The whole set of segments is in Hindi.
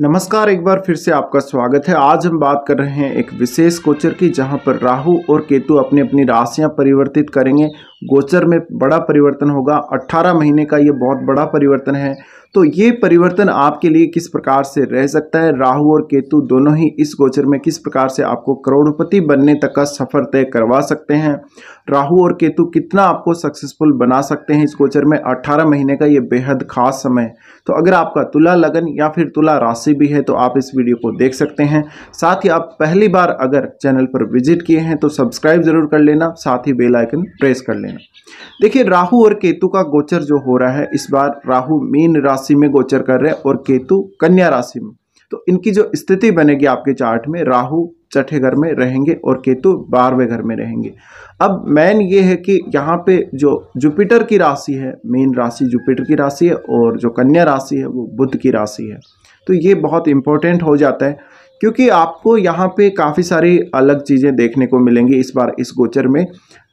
नमस्कार एक बार फिर से आपका स्वागत है आज हम बात कर रहे हैं एक विशेष गोचर की जहां पर राहु और केतु अपनी अपनी राशियां परिवर्तित करेंगे गोचर में बड़ा परिवर्तन होगा 18 महीने का ये बहुत बड़ा परिवर्तन है तो ये परिवर्तन आपके लिए किस प्रकार से रह सकता है राहु और केतु दोनों ही इस गोचर में किस प्रकार से आपको करोड़पति बनने तक का सफर तय करवा सकते हैं राहु और केतु कितना आपको सक्सेसफुल बना सकते हैं इस गोचर में 18 महीने का ये बेहद खास समय तो अगर आपका तुला लगन या फिर तुला राशि भी है तो आप इस वीडियो को देख सकते हैं साथ ही आप पहली बार अगर चैनल पर विजिट किए हैं तो सब्सक्राइब जरूर कर लेना साथ ही बेलाइकन प्रेस कर लेना देखिए राहू और केतु का गोचर जो हो रहा है इस बार राहु मीन राशि राशि में गोचर कर रहे हैं और केतु कन्या राशि में तो इनकी जो स्थिति बनेगी आपके चार्ट में राहु छठे घर में रहेंगे और केतु बारहवें घर में रहेंगे अब मेन ये है कि यहाँ पे जो जुपिटर की राशि है मेन राशि जुपिटर की राशि है और जो कन्या राशि है वो बुद्ध की राशि है तो ये बहुत इंपॉर्टेंट हो जाता है क्योंकि आपको यहाँ पे काफ़ी सारी अलग चीज़ें देखने को मिलेंगी इस बार इस गोचर में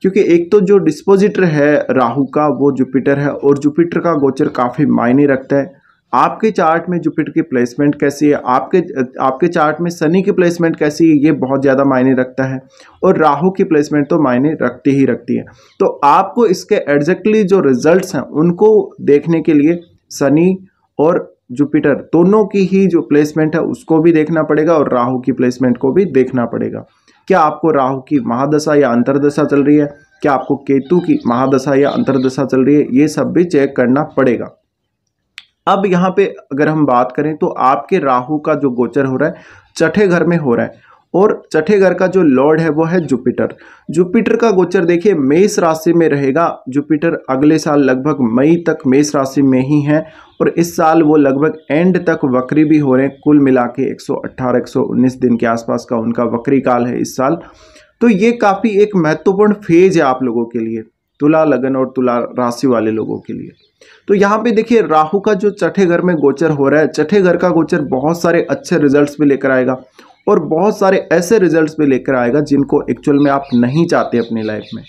क्योंकि एक तो जो डिस्पोजिटर है राहु का वो जुपिटर है और जुपिटर का गोचर काफ़ी मायने रखता है आपके चार्ट में जुपिटर की प्लेसमेंट कैसी है आपके आपके चार्ट में शनि की प्लेसमेंट कैसी है ये बहुत ज़्यादा मायने रखता है और राहु की प्लेसमेंट तो मायने रखती ही रखती है तो आपको इसके एग्जैक्टली जो रिजल्ट्स हैं उनको देखने के लिए शनि और जुपिटर दोनों की ही जो प्लेसमेंट है उसको भी देखना पड़ेगा और राहु की प्लेसमेंट को भी देखना पड़ेगा क्या आपको राहु की महादशा या अंतरदशा चल रही है क्या आपको केतु की महादशा या अंतर्दशा चल रही है ये सब भी चेक करना पड़ेगा अब यहाँ पे अगर हम बात करें तो आपके राहु का जो गोचर हो रहा है छठे घर में हो रहा है और छठे घर का जो लॉर्ड है वो है जुपिटर जुपिटर का गोचर देखिए मेष राशि में रहेगा जुपिटर अगले साल लगभग मई तक मेष राशि में ही है और इस साल वो लगभग एंड तक वक्री भी हो रहे हैं कुल मिला के एक 119 दिन के आसपास का उनका वक्री काल है इस साल तो ये काफ़ी एक महत्वपूर्ण फेज है आप लोगों के लिए तुला लगन और तुला राशि वाले लोगों के लिए तो यहाँ पे देखिए राहु का जो चठे घर में गोचर हो रहा है चठे घर का गोचर बहुत सारे अच्छे रिजल्ट्स भी लेकर आएगा और बहुत सारे ऐसे रिजल्ट्स भी लेकर आएगा जिनको एक्चुअल में आप नहीं चाहते अपनी लाइफ में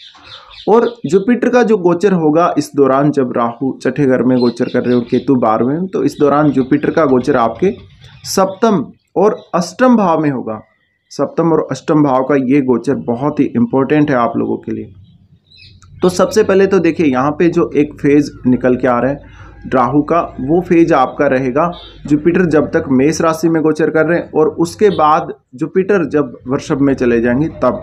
और जुपिटर का जो गोचर होगा इस दौरान जब राहु छठे घर में गोचर कर रहे हो केतु बारहवें तो इस दौरान जुपिटर का गोचर आपके सप्तम और अष्टम भाव में होगा सप्तम और अष्टम भाव का ये गोचर बहुत ही इम्पोर्टेंट है आप लोगों के लिए तो सबसे पहले तो देखिए यहाँ पे जो एक फेज़ निकल के आ रहा है राहु का वो फेज आपका रहेगा जुपिटर जब तक मेष राशि में गोचर कर रहे हैं और उसके बाद जुपिटर जब वृषभ में चले जाएंगे तब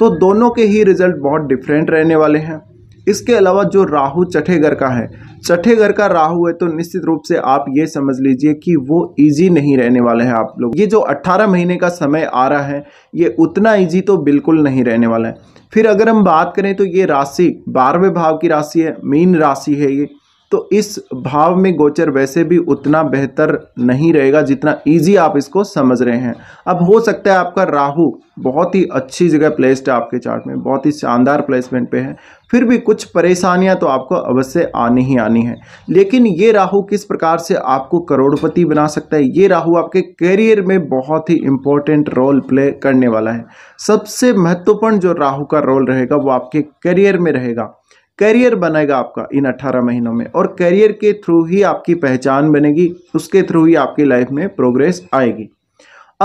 तो दोनों के ही रिजल्ट बहुत डिफरेंट रहने वाले हैं इसके अलावा जो राहु चठे घर का है चठे घर का राहु है तो निश्चित रूप से आप ये समझ लीजिए कि वो इजी नहीं रहने वाले हैं आप लोग ये जो 18 महीने का समय आ रहा है ये उतना इजी तो बिल्कुल नहीं रहने वाला है फिर अगर हम बात करें तो ये राशि बारहवें भाव की राशि है मीन राशि है ये तो इस भाव में गोचर वैसे भी उतना बेहतर नहीं रहेगा जितना इजी आप इसको समझ रहे हैं अब हो सकता है आपका राहु बहुत ही अच्छी जगह प्लेस्ड है आपके चार्ट में बहुत ही शानदार प्लेसमेंट पे है फिर भी कुछ परेशानियां तो आपको अवश्य आनी ही आनी है लेकिन ये राहु किस प्रकार से आपको करोड़पति बना सकता है ये राहु आपके करियर में बहुत ही इंपॉर्टेंट रोल प्ले करने वाला है सबसे महत्वपूर्ण जो राहु का रोल रहेगा वो आपके करियर में रहेगा करियर बनेगा आपका इन 18 महीनों में और करियर के थ्रू ही आपकी पहचान बनेगी उसके थ्रू ही आपकी लाइफ में प्रोग्रेस आएगी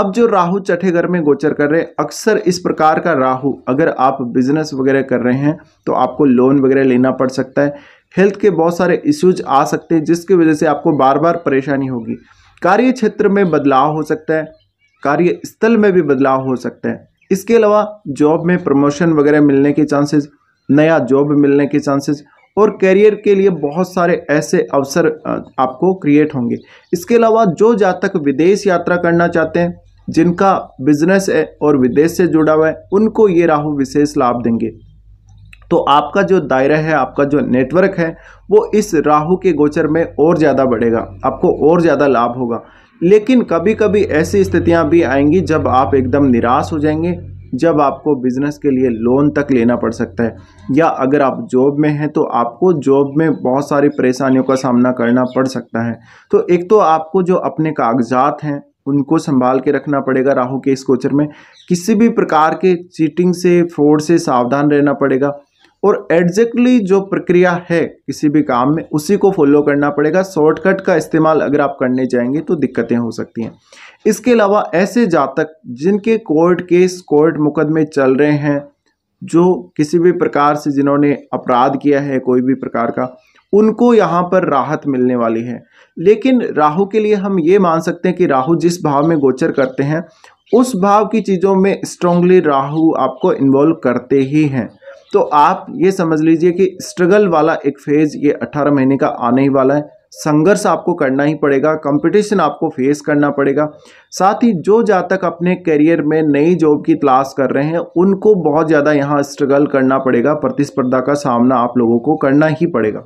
अब जो राहु छठे घर में गोचर कर रहे हैं अक्सर इस प्रकार का राहु अगर आप बिजनेस वगैरह कर रहे हैं तो आपको लोन वगैरह लेना पड़ सकता है हेल्थ के बहुत सारे इश्यूज आ सकते हैं जिसकी वजह से आपको बार बार परेशानी होगी कार्य क्षेत्र में बदलाव हो सकता है कार्य स्थल में भी बदलाव हो सकता है इसके अलावा जॉब में प्रमोशन वगैरह मिलने के चांसेस नया जॉब मिलने के चांसेस और करियर के लिए बहुत सारे ऐसे अवसर आपको क्रिएट होंगे इसके अलावा जो जातक विदेश यात्रा करना चाहते हैं जिनका बिजनेस है और विदेश से जुड़ा हुआ है उनको ये राहु विशेष लाभ देंगे तो आपका जो दायरा है आपका जो नेटवर्क है वो इस राहु के गोचर में और ज़्यादा बढ़ेगा आपको और ज़्यादा लाभ होगा लेकिन कभी कभी ऐसी स्थितियाँ भी आएंगी जब आप एकदम निराश हो जाएंगे जब आपको बिज़नेस के लिए लोन तक लेना पड़ सकता है या अगर आप जॉब में हैं तो आपको जॉब में बहुत सारी परेशानियों का सामना करना पड़ सकता है तो एक तो आपको जो अपने कागजात हैं उनको संभाल के रखना पड़ेगा राहु के इस कोचर में किसी भी प्रकार के चीटिंग से फ्रॉड से सावधान रहना पड़ेगा और एग्जैक्टली जो प्रक्रिया है किसी भी काम में उसी को फॉलो करना पड़ेगा शॉर्टकट का इस्तेमाल अगर आप करने जाएंगे तो दिक्कतें हो सकती हैं इसके अलावा ऐसे जातक जिनके कोर्ट केस कोर्ट मुकदमे चल रहे हैं जो किसी भी प्रकार से जिन्होंने अपराध किया है कोई भी प्रकार का उनको यहाँ पर राहत मिलने वाली है लेकिन राहु के लिए हम ये मान सकते हैं कि राहु जिस भाव में गोचर करते हैं उस भाव की चीज़ों में स्ट्रांगली राहु आपको इन्वॉल्व करते ही हैं तो आप ये समझ लीजिए कि स्ट्रगल वाला एक फेज़ ये 18 महीने का आने ही वाला है संघर्ष आपको करना ही पड़ेगा कंपटीशन आपको फेस करना पड़ेगा साथ ही जो जातक अपने करियर में नई जॉब की तलाश कर रहे हैं उनको बहुत ज़्यादा यहाँ स्ट्रगल करना पड़ेगा प्रतिस्पर्धा का सामना आप लोगों को करना ही पड़ेगा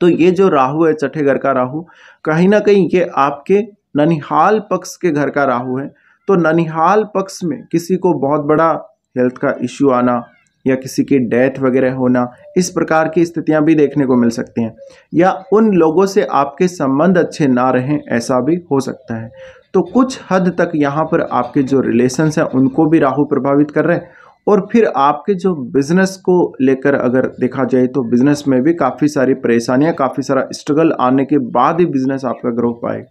तो ये जो राहु है चठे घर का राहु कहीं ना कहीं ये आपके ननिहाल पक्ष के घर का राहु है तो ननिहाल पक्ष में किसी को बहुत बड़ा हेल्थ का इश्यू आना या किसी की डेथ वगैरह होना इस प्रकार की स्थितियां भी देखने को मिल सकती हैं या उन लोगों से आपके संबंध अच्छे ना रहें ऐसा भी हो सकता है तो कुछ हद तक यहाँ पर आपके जो रिलेशन्स हैं उनको भी राहु प्रभावित कर रहे हैं और फिर आपके जो बिज़नेस को लेकर अगर देखा जाए तो बिज़नेस में भी काफ़ी सारी परेशानियाँ काफ़ी सारा स्ट्रगल आने के बाद ही बिज़नेस आपका ग्रो पाएगा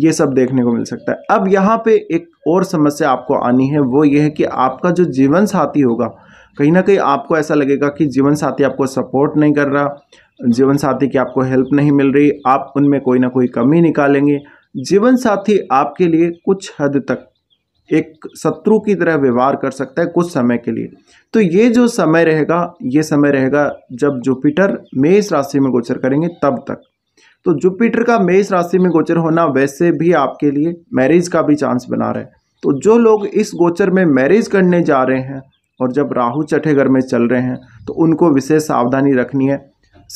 ये सब देखने को मिल सकता है अब यहाँ पे एक और समस्या आपको आनी है वो ये है कि आपका जो जीवन साथी होगा कहीं ना कहीं आपको ऐसा लगेगा कि जीवन साथी आपको सपोर्ट नहीं कर रहा जीवन साथी की आपको हेल्प नहीं मिल रही आप उनमें कोई ना कोई कमी निकालेंगे जीवन साथी आपके लिए कुछ हद तक एक शत्रु की तरह व्यवहार कर सकता है कुछ समय के लिए तो ये जो समय रहेगा ये समय रहेगा जब जुपिटर मेष राशि में गोचर करेंगे तब तक तो जुपिटर का मेष राशि में गोचर होना वैसे भी आपके लिए मैरिज का भी चांस बना रहा है तो जो लोग इस गोचर में मैरिज करने जा रहे हैं और जब राहु चटे घर में चल रहे हैं तो उनको विशेष सावधानी रखनी है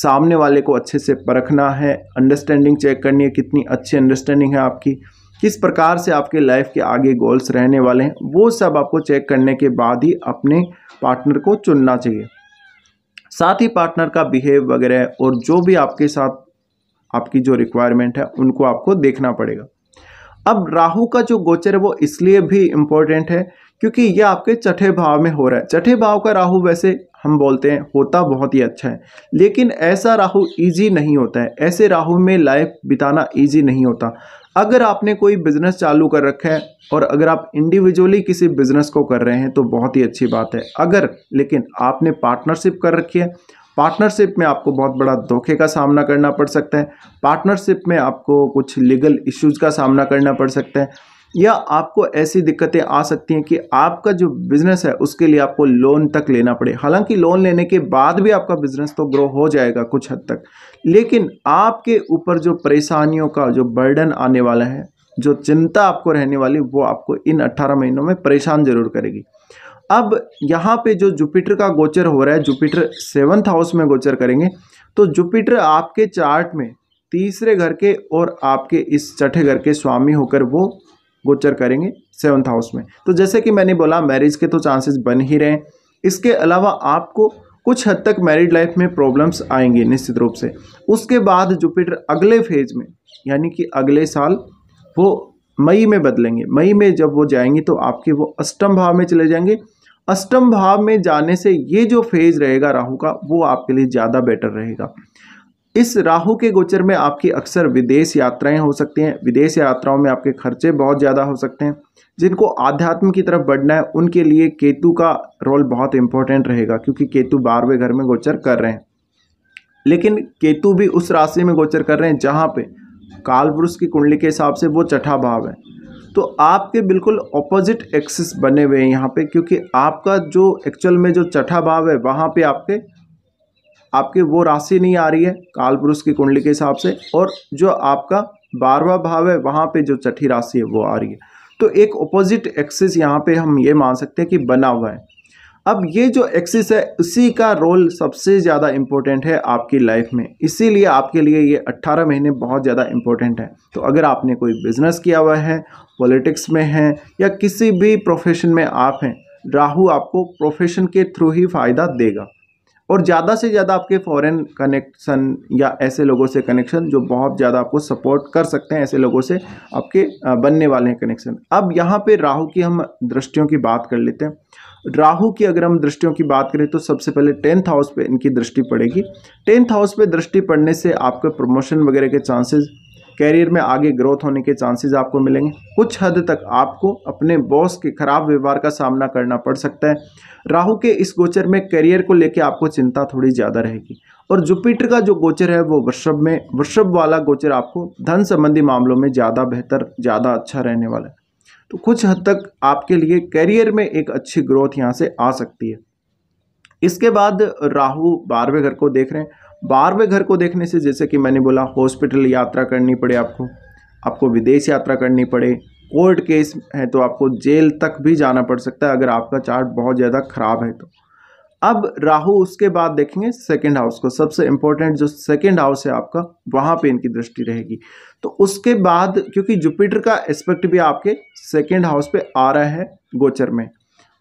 सामने वाले को अच्छे से परखना है अंडरस्टैंडिंग चेक करनी है कितनी अच्छी अंडरस्टैंडिंग है आपकी किस प्रकार से आपके लाइफ के आगे गोल्स रहने वाले हैं वो सब आपको चेक करने के बाद ही अपने पार्टनर को चुनना चाहिए साथ ही पार्टनर का बिहेव वगैरह और जो भी आपके साथ आपकी जो रिक्वायरमेंट है उनको आपको देखना पड़ेगा अब राहु का जो गोचर है वो इसलिए भी इम्पोर्टेंट है क्योंकि ये आपके छठे भाव में हो रहा है छठे भाव का राहु वैसे हम बोलते हैं होता बहुत ही अच्छा है लेकिन ऐसा राहु इजी नहीं होता है ऐसे राहु में लाइफ बिताना इजी नहीं होता अगर आपने कोई बिजनेस चालू कर रखा है और अगर आप इंडिविजुअली किसी बिजनेस को कर रहे हैं तो बहुत ही अच्छी बात है अगर लेकिन आपने पार्टनरशिप कर रखी है पार्टनरशिप में आपको बहुत बड़ा धोखे का सामना करना पड़ सकता है पार्टनरशिप में आपको कुछ लीगल इश्यूज का सामना करना पड़ सकता है या आपको ऐसी दिक्कतें आ सकती हैं कि आपका जो बिज़नेस है उसके लिए आपको लोन तक लेना पड़े हालांकि लोन लेने के बाद भी आपका बिज़नेस तो ग्रो हो जाएगा कुछ हद तक लेकिन आपके ऊपर जो परेशानियों का जो बर्डन आने वाला है जो चिंता आपको रहने वाली वो आपको इन 18 महीनों में परेशान ज़रूर करेगी अब यहाँ पे जो जुपिटर का गोचर हो रहा है जुपिटर सेवन्थ हाउस में गोचर करेंगे तो जुपिटर आपके चार्ट में तीसरे घर के और आपके इस छठे घर के स्वामी होकर वो गोचर करेंगे सेवन्थ हाउस में तो जैसे कि मैंने बोला मैरिज के तो चांसेस बन ही रहे इसके अलावा आपको कुछ हद तक मैरिड लाइफ में प्रॉब्लम्स आएंगे निश्चित रूप से उसके बाद जुपिटर अगले फेज में यानी कि अगले साल वो मई में बदलेंगे मई में जब वो जाएंगे तो आपके वो अष्टम भाव में चले जाएंगे अष्टम भाव में जाने से ये जो फेज रहेगा राहु का वो आपके लिए ज़्यादा बेटर रहेगा इस राहु के गोचर में आपकी अक्सर विदेश यात्राएं हो सकती हैं विदेश यात्राओं में आपके खर्चे बहुत ज़्यादा हो सकते हैं जिनको आध्यात्म की तरफ बढ़ना है उनके लिए केतु का रोल बहुत इंपॉर्टेंट रहेगा क्योंकि केतु बारहवें घर में गोचर कर रहे हैं लेकिन केतु भी उस राशि में गोचर कर रहे हैं जहाँ पर काल पुरुष की कुंडली के हिसाब से वो चठा भाव है तो आपके बिल्कुल ऑपोजिट एक्सिस बने हुए हैं यहाँ पे क्योंकि आपका जो एक्चुअल में जो चठा भाव है वहाँ पे आपके आपके वो राशि नहीं आ रही है काल पुरुष की कुंडली के हिसाब से और जो आपका बारवा भाव है वहाँ पे जो छठी राशि है वो आ रही है तो एक ओपोजिट एक्सिस यहाँ पे हम ये मान सकते हैं कि बना हुआ है अब ये जो एक्सिस है उसी का रोल सबसे ज़्यादा इम्पोर्टेंट है आपकी लाइफ में इसीलिए आपके लिए ये 18 महीने बहुत ज़्यादा इम्पोर्टेंट है तो अगर आपने कोई बिजनेस किया हुआ है पॉलिटिक्स में है या किसी भी प्रोफेशन में आप हैं राहु आपको प्रोफेशन के थ्रू ही फ़ायदा देगा और ज़्यादा से ज़्यादा आपके फॉरेन कनेक्शन या ऐसे लोगों से कनेक्शन जो बहुत ज़्यादा आपको सपोर्ट कर सकते हैं ऐसे लोगों से आपके बनने वाले हैं कनेक्शन अब यहाँ पे राहु की हम दृष्टियों की बात कर लेते हैं राहु की अगर हम दृष्टियों की बात करें तो सबसे पहले टेंथ हाउस पे इनकी दृष्टि पड़ेगी टेंथ हाउस पे दृष्टि पड़ने से आपके प्रमोशन वगैरह के चांसेज़ कैरियर में आगे ग्रोथ होने के चांसेस आपको मिलेंगे कुछ हद तक आपको अपने बॉस के खराब व्यवहार का सामना करना पड़ सकता है राहु के इस गोचर में करियर को लेकर आपको चिंता थोड़ी ज़्यादा रहेगी और जुपिटर का जो गोचर है वो वृषभ में वृषभ वाला गोचर आपको धन संबंधी मामलों में ज़्यादा बेहतर ज़्यादा अच्छा रहने वाला है तो कुछ हद तक आपके लिए करियर में एक अच्छी ग्रोथ यहाँ से आ सकती है इसके बाद राहु बारहवें घर को देख रहे हैं बारहवें घर को देखने से जैसे कि मैंने बोला हॉस्पिटल यात्रा करनी पड़े आपको आपको विदेश यात्रा करनी पड़े कोर्ट केस है तो आपको जेल तक भी जाना पड़ सकता है अगर आपका चार्ट बहुत ज़्यादा ख़राब है तो अब राहु उसके बाद देखेंगे सेकेंड हाउस को सबसे इम्पोर्टेंट जो सेकेंड हाउस है आपका वहाँ पे इनकी दृष्टि रहेगी तो उसके बाद क्योंकि जुपिटर का एस्पेक्ट भी आपके सेकेंड हाउस पे आ रहा है गोचर में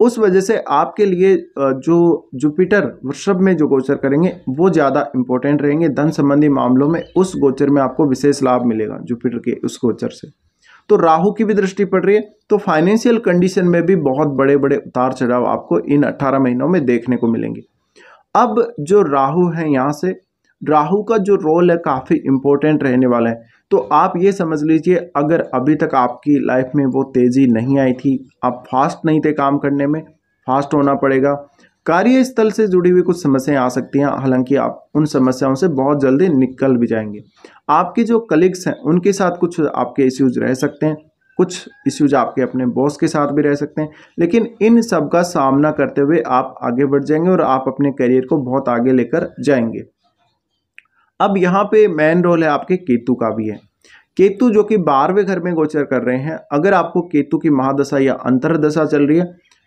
उस वजह से आपके लिए जो जुपिटर वृषभ में जो गोचर करेंगे वो ज़्यादा इंपॉर्टेंट रहेंगे धन संबंधी मामलों में उस गोचर में आपको विशेष लाभ मिलेगा जुपिटर के उस गोचर से तो राहु की भी दृष्टि पड़ रही है तो फाइनेंशियल कंडीशन में भी बहुत बड़े बड़े उतार चढ़ाव आपको इन अट्ठारह महीनों में देखने को मिलेंगे अब जो राहु हैं यहाँ से राहु का जो रोल है काफ़ी इम्पोर्टेंट रहने वाला है तो आप ये समझ लीजिए अगर अभी तक आपकी लाइफ में वो तेज़ी नहीं आई थी आप फास्ट नहीं थे काम करने में फास्ट होना पड़ेगा कार्यस्थल से जुड़ी हुई कुछ समस्याएं आ सकती हैं हालांकि आप उन समस्याओं से बहुत जल्दी निकल भी जाएंगे आपके जो कलीग्स हैं उनके साथ कुछ आपके इश्यूज रह सकते हैं कुछ इश्यूज आपके अपने बॉस के साथ भी रह सकते हैं लेकिन इन सब का सामना करते हुए आप आगे बढ़ जाएंगे और आप अपने करियर को बहुत आगे लेकर जाएंगे अब यहाँ पे मेन रोल है आपके केतु का भी है केतु जो कि बारहवें घर में गोचर कर रहे हैं अगर आपको केतु की महादशा या अंतरदशा चल रही है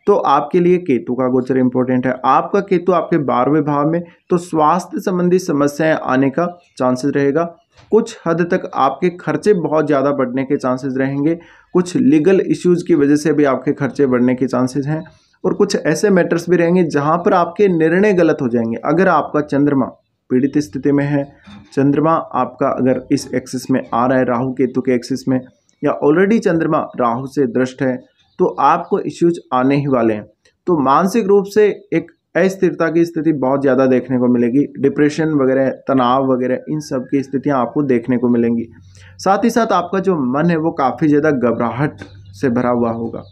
तो आपके लिए केतु का गोचर इंपॉर्टेंट है आपका केतु आपके बारहवें भाव में तो स्वास्थ्य संबंधी समस्याएं आने का चांसेस रहेगा कुछ हद तक आपके खर्चे बहुत ज़्यादा बढ़ने के चांसेस रहेंगे कुछ लीगल इश्यूज की वजह से भी आपके खर्चे बढ़ने के चांसेस हैं और कुछ ऐसे मैटर्स भी रहेंगे जहाँ पर आपके निर्णय गलत हो जाएंगे अगर आपका चंद्रमा पीड़ित स्थिति में है चंद्रमा आपका अगर इस एक्सिस में आ रहा है राहु केतु के एक्सिस में या ऑलरेडी चंद्रमा राहु से दृष्ट है तो आपको इश्यूज आने ही वाले हैं तो मानसिक रूप से एक अस्थिरता की स्थिति बहुत ज़्यादा देखने को मिलेगी डिप्रेशन वगैरह तनाव वगैरह इन सब की स्थितियाँ आपको देखने को मिलेंगी साथ ही साथ आपका जो मन है वो काफ़ी ज़्यादा घबराहट से भरा हुआ होगा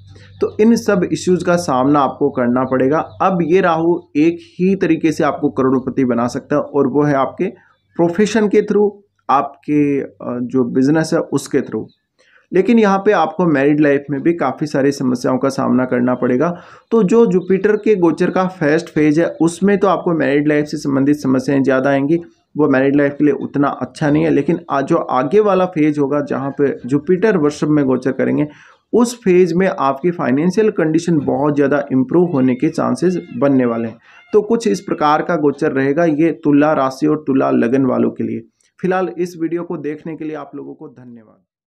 तो इन सब इश्यूज का सामना आपको करना पड़ेगा अब ये राहु एक ही तरीके से आपको करोड़पति बना सकता है और वो है आपके प्रोफेशन के थ्रू आपके जो बिजनेस है उसके थ्रू लेकिन यहाँ पे आपको मैरिड लाइफ में भी काफ़ी सारी समस्याओं का सामना करना पड़ेगा तो जो जुपिटर के गोचर का फर्स्ट फेज है उसमें तो आपको मैरिड लाइफ से संबंधित समस्याएं ज़्यादा आएंगी वो मैरिड लाइफ के लिए उतना अच्छा नहीं है लेकिन आज जो आगे वाला फेज होगा जहाँ पे जुपिटर वर्षभ में गोचर करेंगे उस फेज़ में आपकी फाइनेंशियल कंडीशन बहुत ज़्यादा इम्प्रूव होने के चांसेस बनने वाले हैं तो कुछ इस प्रकार का गोचर रहेगा ये तुला राशि और तुला लगन वालों के लिए फिलहाल इस वीडियो को देखने के लिए आप लोगों को धन्यवाद